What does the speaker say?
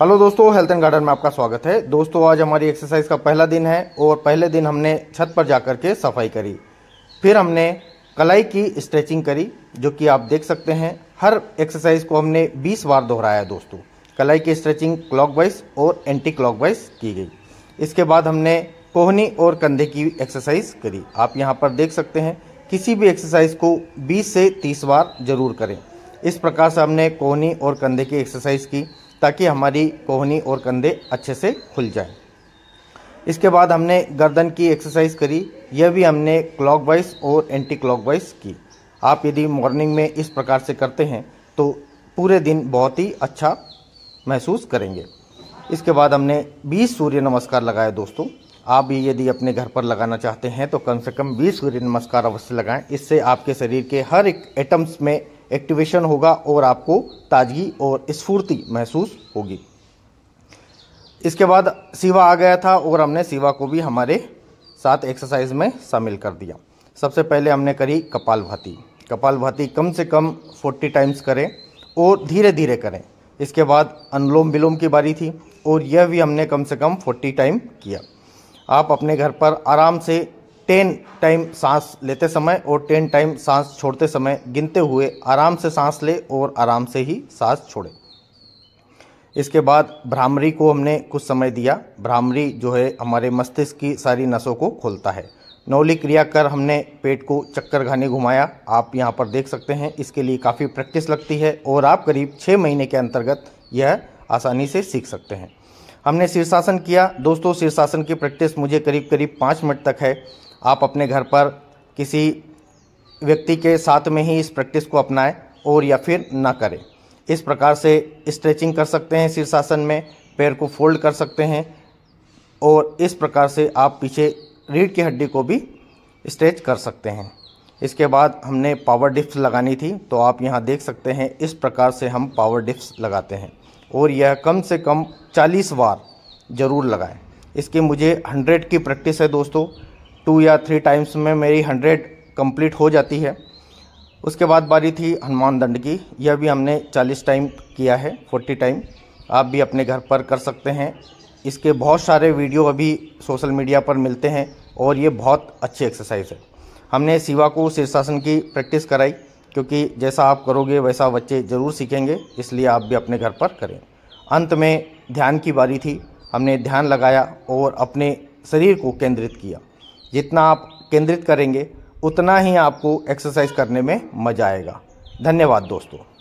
hello दोस्तों health and garden में आपका स्वागत है दोस्तों आज हमारी एक्सरसाइज का पहला दिन है और पहले दिन हमने छत पर जाकर के सफाई करी फिर हमने कलाई की स्ट्रेचिंग करी जो कि आप देख सकते हैं हर एक्सरसाइज को हमने 20 बार दोहराया दोस्तों कलाई की स्ट्रेचिंग क्लॉकवाइज और एंटी क्लॉकवाइज की गई इसके बाद हमने कोहनी और कंधे की एक्सरसाइज करी आप यहाँ पर देख सकते हैं किसी भी एक्सरसाइज को बीस से तीस बार जरूर करें इस प्रकार से हमने कोहनी और कंधे की एक्सरसाइज की ताकि हमारी कोहनी और कंधे अच्छे से खुल जाए इसके बाद हमने गर्दन की एक्सरसाइज करी यह भी हमने क्लॉकवाइज और एंटी क्लॉकवाइज की आप यदि मॉर्निंग में इस प्रकार से करते हैं तो पूरे दिन बहुत ही अच्छा महसूस करेंगे इसके बाद हमने 20 सूर्य नमस्कार लगाए दोस्तों आप भी यदि अपने घर पर लगाना चाहते हैं तो कम से कम 20 सूर्य नमस्कार अवश्य लगाएं इससे आपके शरीर के हर एक एटम्स में एक्टिवेशन होगा और आपको ताजगी और स्फूर्ति महसूस होगी इसके बाद सिवा आ गया था और हमने सिवा को भी हमारे साथ एक्सरसाइज में शामिल कर दिया सबसे पहले हमने करी कपाल भाती कपाल भाती कम से कम 40 टाइम्स करें और धीरे धीरे करें इसके बाद अनुलोम विलोम की बारी थी और यह भी हमने कम से कम 40 टाइम किया आप अपने घर पर आराम से टेन टाइम सांस लेते समय और टेन टाइम सांस छोड़ते समय गिनते हुए आराम से सांस ले और आराम से ही सांस छोड़े इसके बाद भ्रामरी को हमने कुछ समय दिया भ्रामरी जो है हमारे मस्तिष्क की सारी नसों को खोलता है नौली क्रिया कर हमने पेट को चक्कर घाने घुमाया आप यहाँ पर देख सकते हैं इसके लिए काफ़ी प्रैक्टिस लगती है और आप करीब छः महीने के अंतर्गत यह आसानी से सीख सकते हैं हमने शीर्षासन किया दोस्तों शीर्षासन की प्रैक्टिस मुझे करीब करीब पाँच मिनट तक है आप अपने घर पर किसी व्यक्ति के साथ में ही इस प्रैक्टिस को अपनाएं और या फिर ना करें इस प्रकार से स्ट्रेचिंग कर सकते हैं शीर्षासन में पैर को फोल्ड कर सकते हैं और इस प्रकार से आप पीछे रीढ़ की हड्डी को भी स्ट्रेच कर सकते हैं इसके बाद हमने पावर डिप्स लगानी थी तो आप यहाँ देख सकते हैं इस प्रकार से हम पावर डिप्स लगाते हैं और यह कम से कम 40 बार ज़रूर लगाएं इसकी मुझे 100 की प्रैक्टिस है दोस्तों टू या थ्री टाइम्स में मेरी हंड्रेड कंप्लीट हो जाती है उसके बाद बारी थी हनुमान दंड की यह भी हमने चालीस टाइम किया है फोर्टी टाइम आप भी अपने घर पर कर सकते हैं इसके बहुत सारे वीडियो अभी सोशल मीडिया पर मिलते हैं और ये बहुत अच्छी एक्सरसाइज है हमने सिवा को शीर्षासन की प्रैक्टिस कराई क्योंकि जैसा आप करोगे वैसा बच्चे ज़रूर सीखेंगे इसलिए आप भी अपने घर पर करें अंत में ध्यान की बारी थी हमने ध्यान लगाया और अपने शरीर को केंद्रित किया जितना आप केंद्रित करेंगे उतना ही आपको एक्सरसाइज करने में मज़ा आएगा धन्यवाद दोस्तों